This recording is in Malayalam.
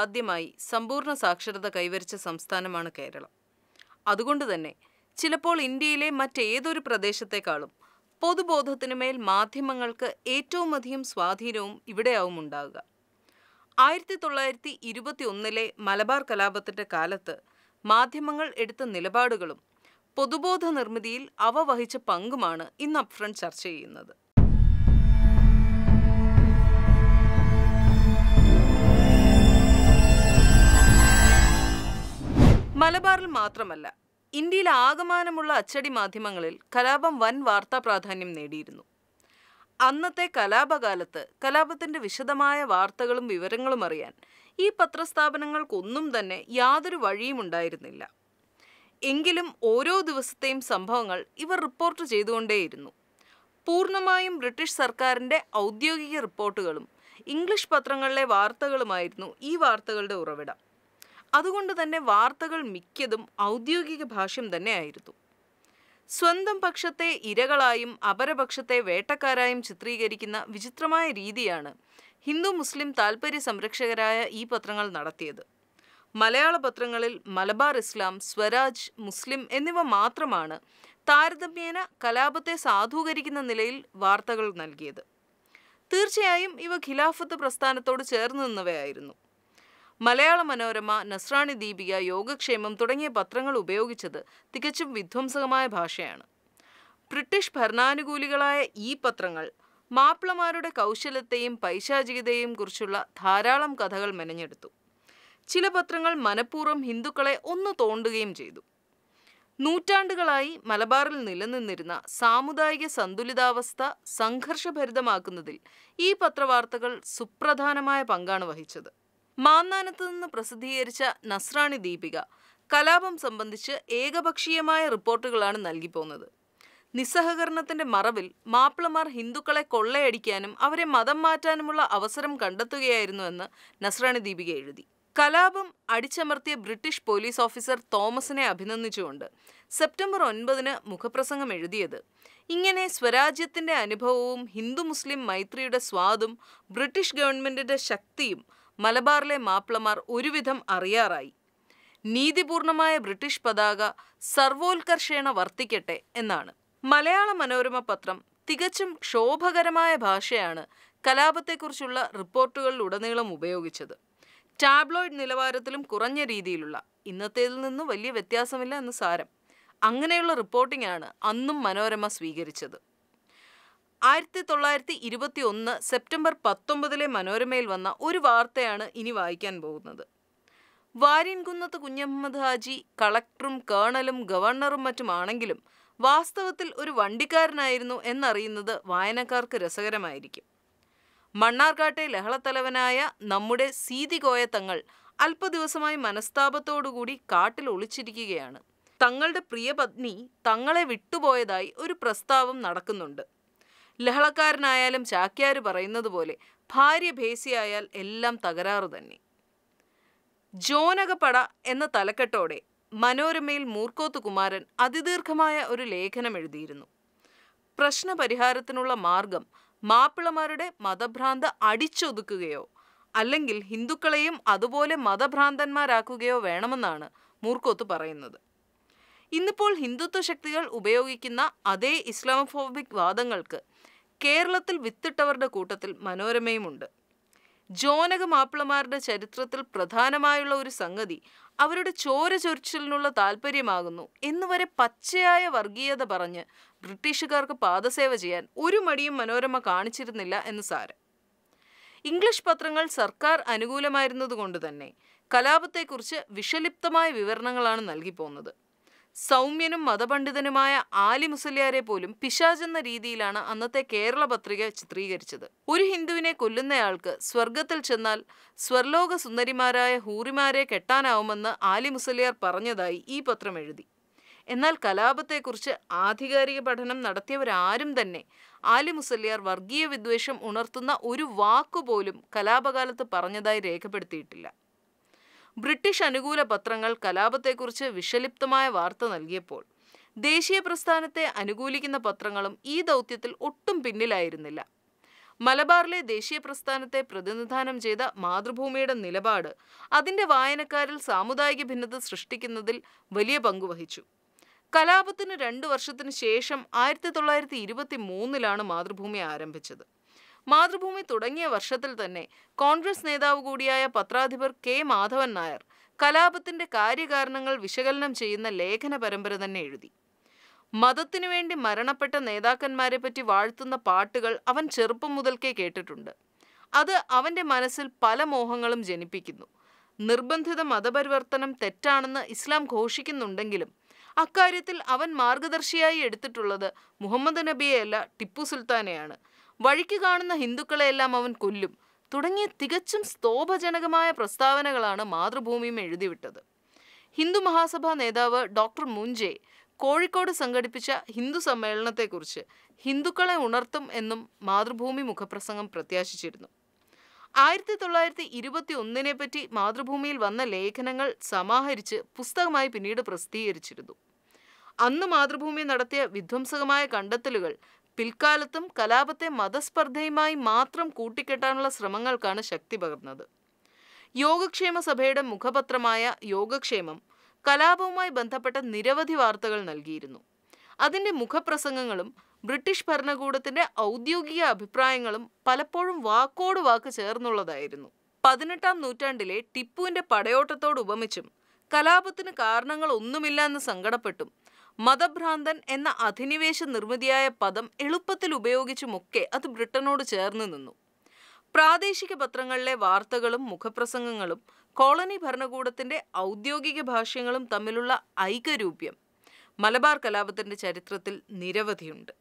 ആദ്യമായി സമ്പൂർണ്ണ സാക്ഷരത കൈവരിച്ച സംസ്ഥാനമാണ് കേരളം അതുകൊണ്ട് തന്നെ ചിലപ്പോൾ ഇന്ത്യയിലെ മറ്റേതൊരു പ്രദേശത്തെക്കാളും പൊതുബോധത്തിനുമേൽ മാധ്യമങ്ങൾക്ക് ഏറ്റവും അധികം സ്വാധീനവും ഇവിടെയാവും ഉണ്ടാവുക ആയിരത്തി തൊള്ളായിരത്തി ഇരുപത്തി ഒന്നിലെ മലബാർ കലാപത്തിൻ്റെ കാലത്ത് മാധ്യമങ്ങൾ എടുത്ത നിലപാടുകളും പൊതുബോധ നിർമ്മിതിയിൽ അവ വഹിച്ച പങ്കുമാണ് ഇന്ന് അപ്ഫ്രണ്ട് ചർച്ച ചെയ്യുന്നത് മാത്രമല്ല ഇന്ത്യയിലെ ആകമാനമുള്ള അച്ചടി മാധ്യമങ്ങളിൽ കലാപം വൻ വാർത്താ പ്രാധാന്യം നേടിയിരുന്നു അന്നത്തെ കലാപകാലത്ത് കലാപത്തിന്റെ വിശദമായ വാർത്തകളും വിവരങ്ങളും അറിയാൻ ഈ പത്രസ്ഥാപനങ്ങൾക്കൊന്നും തന്നെ യാതൊരു വഴിയും ഉണ്ടായിരുന്നില്ല എങ്കിലും ഓരോ ദിവസത്തെയും സംഭവങ്ങൾ ഇവർ റിപ്പോർട്ട് ചെയ്തുകൊണ്ടേയിരുന്നു പൂർണ്ണമായും ബ്രിട്ടീഷ് സർക്കാരിൻ്റെ ഔദ്യോഗിക റിപ്പോർട്ടുകളും ഇംഗ്ലീഷ് പത്രങ്ങളിലെ വാർത്തകളുമായിരുന്നു ഈ വാർത്തകളുടെ ഉറവിടം അതുകൊണ്ട് തന്നെ വാർത്തകൾ മിക്കതും ഔദ്യോഗിക ഭാഷ്യം തന്നെയായിരുന്നു സ്വന്തം പക്ഷത്തെ ഇരകളായും അപരപക്ഷത്തെ വേട്ടക്കാരായും ചിത്രീകരിക്കുന്ന വിചിത്രമായ രീതിയാണ് ഹിന്ദു മുസ്ലിം താൽപ്പര്യ സംരക്ഷകരായ ഈ പത്രങ്ങൾ നടത്തിയത് മലയാള പത്രങ്ങളിൽ മലബാർ ഇസ്ലാം സ്വരാജ് മുസ്ലിം എന്നിവ മാത്രമാണ് താരതമ്യേന കലാപത്തെ സാധൂകരിക്കുന്ന നിലയിൽ വാർത്തകൾ നൽകിയത് തീർച്ചയായും ഇവ ഖിലാഫത്ത് പ്രസ്ഥാനത്തോട് ചേർന്ന് നിന്നവയായിരുന്നു മലയാള മനോരമ നസ്രാണി ദീപിക യോഗക്ഷേമം തുടങ്ങിയ പത്രങ്ങൾ ഉപയോഗിച്ചത് തികച്ചും വിധ്വംസകമായ ഭാഷയാണ് ബ്രിട്ടീഷ് ഭരണാനുകൂലികളായ ഈ പത്രങ്ങൾ മാപ്പിളമാരുടെ കൗശലത്തെയും പൈശാചികതയെയും കുറിച്ചുള്ള ധാരാളം കഥകൾ മെനഞ്ഞെടുത്തു ചില പത്രങ്ങൾ മനഃപൂർവ്വം ഹിന്ദുക്കളെ ഒന്ന് തോണ്ടുകയും ചെയ്തു നൂറ്റാണ്ടുകളായി മലബാറിൽ നിലനിന്നിരുന്ന സാമുദായിക സന്തുലിതാവസ്ഥ സംഘർഷഭരിതമാക്കുന്നതിൽ ഈ പത്രവാർത്തകൾ സുപ്രധാനമായ പങ്കാണ് വഹിച്ചത് മാന്നാനത്ത് നിന്ന് പ്രസിദ്ധീകരിച്ച നസ്രാണി ദീപിക കലാപം സംബന്ധിച്ച് ഏകപക്ഷീയമായ റിപ്പോർട്ടുകളാണ് നൽകിപ്പോന്നത് നിസ്സഹകരണത്തിന്റെ മറവിൽ മാപ്പിളമാർ ഹിന്ദുക്കളെ കൊള്ളയടിക്കാനും അവരെ മതം മാറ്റാനുമുള്ള അവസരം എന്ന് നസ്രാണി ദീപിക എഴുതി കലാപം അടിച്ചമർത്തിയ ബ്രിട്ടീഷ് പോലീസ് ഓഫീസർ തോമസിനെ അഭിനന്ദിച്ചുകൊണ്ട് സെപ്റ്റംബർ ഒൻപതിന് മുഖപ്രസംഗം എഴുതിയത് ഇങ്ങനെ സ്വരാജ്യത്തിന്റെ അനുഭവവും ഹിന്ദു മുസ്ലിം മൈത്രിയുടെ സ്വാദും ബ്രിട്ടീഷ് ഗവൺമെന്റിന്റെ ശക്തിയും മലബാറിലെ മാപ്പിളമാർ ഒരുവിധം അറിയാറായി നീതിപൂർണമായ ബ്രിട്ടീഷ് പതാക സർവോത്കർഷേണ വർത്തിക്കട്ടെ എന്നാണ് മലയാള മനോരമ പത്രം തികച്ചും ശോഭകരമായ ഭാഷയാണ് കലാപത്തെക്കുറിച്ചുള്ള റിപ്പോർട്ടുകളിലുടനീളം ഉപയോഗിച്ചത് ടാബ്ലോയിഡ് നിലവാരത്തിലും കുറഞ്ഞ രീതിയിലുള്ള ഇന്നത്തേതിൽ നിന്ന് വലിയ വ്യത്യാസമില്ല എന്ന് സാരം അങ്ങനെയുള്ള റിപ്പോർട്ടിംഗ് ആണ് അന്നും മനോരമ സ്വീകരിച്ചത് ആയിരത്തി തൊള്ളായിരത്തി ഇരുപത്തി ഒന്ന് സെപ്റ്റംബർ പത്തൊമ്പതിലെ മനോരമയിൽ വന്ന ഒരു വാർത്തയാണ് ഇനി വായിക്കാൻ പോകുന്നത് വാര്യൻകുന്നത്ത് കുഞ്ഞഹമ്മദ് ഹാജി കളക്ടറും കേണലും ഗവർണറും മറ്റുമാണെങ്കിലും വാസ്തവത്തിൽ ഒരു വണ്ടിക്കാരനായിരുന്നു എന്നറിയുന്നത് വായനക്കാർക്ക് രസകരമായിരിക്കും മണ്ണാർക്കാട്ടെ ലഹളത്തലവനായ നമ്മുടെ സീതികോയ തങ്ങൾ അല്പദിവസമായി മനസ്താപത്തോടുകൂടി കാട്ടിൽ ഒളിച്ചിരിക്കുകയാണ് തങ്ങളുടെ പ്രിയ പത്നി തങ്ങളെ വിട്ടുപോയതായി ഒരു പ്രസ്താവം നടക്കുന്നുണ്ട് ലഹളക്കാരനായാലും ചാക്യാർ പറയുന്നത് പോലെ ഭാര്യ ഭേസിയായാൽ എല്ലാം തകരാറ് തന്നെ ജോനകപ്പട എന്ന തലക്കെട്ടോടെ മനോരമയിൽ മൂർക്കോത്ത് കുമാരൻ അതിദീർഘമായ ഒരു ലേഖനം എഴുതിയിരുന്നു പ്രശ്നപരിഹാരത്തിനുള്ള മാർഗം മാപ്പിളമാരുടെ മതഭ്രാന്ത് അടിച്ചൊതുക്കുകയോ അല്ലെങ്കിൽ ഹിന്ദുക്കളെയും അതുപോലെ മതഭ്രാന്തന്മാരാക്കുകയോ വേണമെന്നാണ് മൂർക്കോത്ത് പറയുന്നത് ഇന്നിപ്പോൾ ഹിന്ദുത്വ ശക്തികൾ ഉപയോഗിക്കുന്ന അതേ ഇസ്ലാമോഫോബിക് വാദങ്ങൾക്ക് കേരളത്തിൽ വിത്തിട്ടവരുടെ കൂട്ടത്തിൽ മനോരമയുമുണ്ട് ജോനക മാപ്പിളമാരുടെ ചരിത്രത്തിൽ പ്രധാനമായുള്ള ഒരു സംഗതി അവരുടെ ചോര ചൊരിച്ചിലിനുള്ള താല്പര്യമാകുന്നു എന്നുവരെ പച്ചയായ വർഗീയത പറഞ്ഞ് ബ്രിട്ടീഷുകാർക്ക് പാദസേവ ചെയ്യാൻ ഒരു മടിയും മനോരമ കാണിച്ചിരുന്നില്ല എന്ന് സാരം ഇംഗ്ലീഷ് പത്രങ്ങൾ സർക്കാർ അനുകൂലമായിരുന്നതുകൊണ്ട് തന്നെ കലാപത്തെക്കുറിച്ച് വിഷലിപ്തമായ വിവരണങ്ങളാണ് നൽകി പോകുന്നത് സൗമ്യനും മതപണ്ഡിതനുമായ ആലി മുസലിയാരെ പോലും പിശാചെന്ന രീതിയിലാണ് അന്നത്തെ കേരള പത്രിക ചിത്രീകരിച്ചത് ഒരു ഹിന്ദുവിനെ കൊല്ലുന്നയാൾക്ക് സ്വർഗത്തിൽ ചെന്നാൽ സ്വർലോക സുന്ദരിമാരായ ഹൂറിമാരെ കെട്ടാനാവുമെന്ന് ആലി മുസലിയാർ പറഞ്ഞതായി ഈ പത്രം എഴുതി എന്നാൽ കലാപത്തെക്കുറിച്ച് ആധികാരിക പഠനം നടത്തിയവരാരും തന്നെ ആലി മുസലിയാർ വർഗീയ വിദ്വേഷം ഉണർത്തുന്ന ഒരു വാക്കുപോലും കലാപകാലത്ത് പറഞ്ഞതായി രേഖപ്പെടുത്തിയിട്ടില്ല ബ്രിട്ടീഷ് അനുകൂല പത്രങ്ങൾ കലാപത്തെക്കുറിച്ച് വിഷലിപ്തമായ വാർത്ത നൽകിയപ്പോൾ ദേശീയ പ്രസ്ഥാനത്തെ അനുകൂലിക്കുന്ന പത്രങ്ങളും ഈ ദൗത്യത്തിൽ ഒട്ടും പിന്നിലായിരുന്നില്ല മലബാറിലെ ദേശീയ പ്രസ്ഥാനത്തെ പ്രതിനിധാനം ചെയ്ത മാതൃഭൂമിയുടെ നിലപാട് അതിൻ്റെ വായനക്കാരിൽ സാമുദായിക ഭിന്നത സൃഷ്ടിക്കുന്നതിൽ വലിയ പങ്കുവഹിച്ചു കലാപത്തിന് രണ്ടു വർഷത്തിന് ശേഷം ആയിരത്തി തൊള്ളായിരത്തി ഇരുപത്തി മൂന്നിലാണ് മാതൃഭൂമി ആരംഭിച്ചത് മാതൃഭൂമി തുടങ്ങിയ വർഷത്തിൽ തന്നെ കോൺഗ്രസ് നേതാവ് കൂടിയായ പത്രാധിപർ കെ മാധവൻ നായർ കലാപത്തിന്റെ കാര്യകാരണങ്ങൾ വിശകലനം ചെയ്യുന്ന ലേഖന പരമ്പര തന്നെ എഴുതി മതത്തിനു വേണ്ടി മരണപ്പെട്ട നേതാക്കന്മാരെ പറ്റി വാഴ്ത്തുന്ന പാട്ടുകൾ അവൻ ചെറുപ്പം മുതൽക്കേ കേട്ടിട്ടുണ്ട് അത് അവന്റെ മനസ്സിൽ പല മോഹങ്ങളും ജനിപ്പിക്കുന്നു നിർബന്ധിത മതപരിവർത്തനം തെറ്റാണെന്ന് ഇസ്ലാം ഘോഷിക്കുന്നുണ്ടെങ്കിലും അക്കാര്യത്തിൽ അവൻ മാർഗദർശിയായി എടുത്തിട്ടുള്ളത് മുഹമ്മദ് നബിയെയല്ല ടിപ്പു സുൽത്താനെയാണ് വഴിക്ക് കാണുന്ന ഹിന്ദുക്കളെയെല്ലാം അവൻ കൊല്ലും തുടങ്ങിയ തികച്ചും സ്തോഭജനകമായ പ്രസ്താവനകളാണ് മാതൃഭൂമിയും എഴുതിവിട്ടത് ഹിന്ദു മഹാസഭാ നേതാവ് ഡോക്ടർ മുൻജെ കോഴിക്കോട് സംഘടിപ്പിച്ച ഹിന്ദു സമ്മേളനത്തെക്കുറിച്ച് ഹിന്ദുക്കളെ ഉണർത്തും എന്നും മാതൃഭൂമി മുഖപ്രസംഗം പ്രത്യാശിച്ചിരുന്നു ആയിരത്തി തൊള്ളായിരത്തി ഇരുപത്തി ഒന്നിനെ പറ്റി മാതൃഭൂമിയിൽ വന്ന ലേഖനങ്ങൾ സമാഹരിച്ച് പുസ്തകമായി പിന്നീട് പ്രസിദ്ധീകരിച്ചിരുന്നു അന്ന് മാതൃഭൂമി നടത്തിയ വിധ്വംസകമായ കണ്ടെത്തലുകൾ പിൽക്കാലത്തും കലാപത്തെ മതസ്പർദ്ധയുമായി മാത്രം കൂട്ടിക്കെട്ടാനുള്ള ശ്രമങ്ങൾക്കാണ് ശക്തി പകർന്നത് യോഗക്ഷേമ സഭയുടെ മുഖപത്രമായ യോഗക്ഷേമം കലാപവുമായി ബന്ധപ്പെട്ട നിരവധി വാർത്തകൾ നൽകിയിരുന്നു അതിൻ്റെ മുഖപ്രസംഗങ്ങളും ബ്രിട്ടീഷ് ഭരണകൂടത്തിൻ്റെ ഔദ്യോഗിക അഭിപ്രായങ്ങളും പലപ്പോഴും വാക്കോട് വാക്ക് ചേർന്നുള്ളതായിരുന്നു പതിനെട്ടാം നൂറ്റാണ്ടിലെ ടിപ്പുവിൻ്റെ പടയോട്ടത്തോട് ഉപമിച്ചും കലാപത്തിന് കാരണങ്ങളൊന്നുമില്ല എന്ന് സങ്കടപ്പെട്ടും മതഭ്രാന്തൻ എന്ന അധിനിവേശ നിർമ്മിതിയായ പദം എളുപ്പത്തിൽ ഉപയോഗിച്ചുമൊക്കെ അത് ബ്രിട്ടനോട് ചേർന്ന് നിന്നു പ്രാദേശിക പത്രങ്ങളിലെ വാർത്തകളും മുഖപ്രസംഗങ്ങളും കോളനി ഭരണകൂടത്തിന്റെ ഔദ്യോഗിക ഭാഷ്യങ്ങളും തമ്മിലുള്ള ഐകരൂപ്യം മലബാർ കലാപത്തിന്റെ ചരിത്രത്തിൽ നിരവധിയുണ്ട്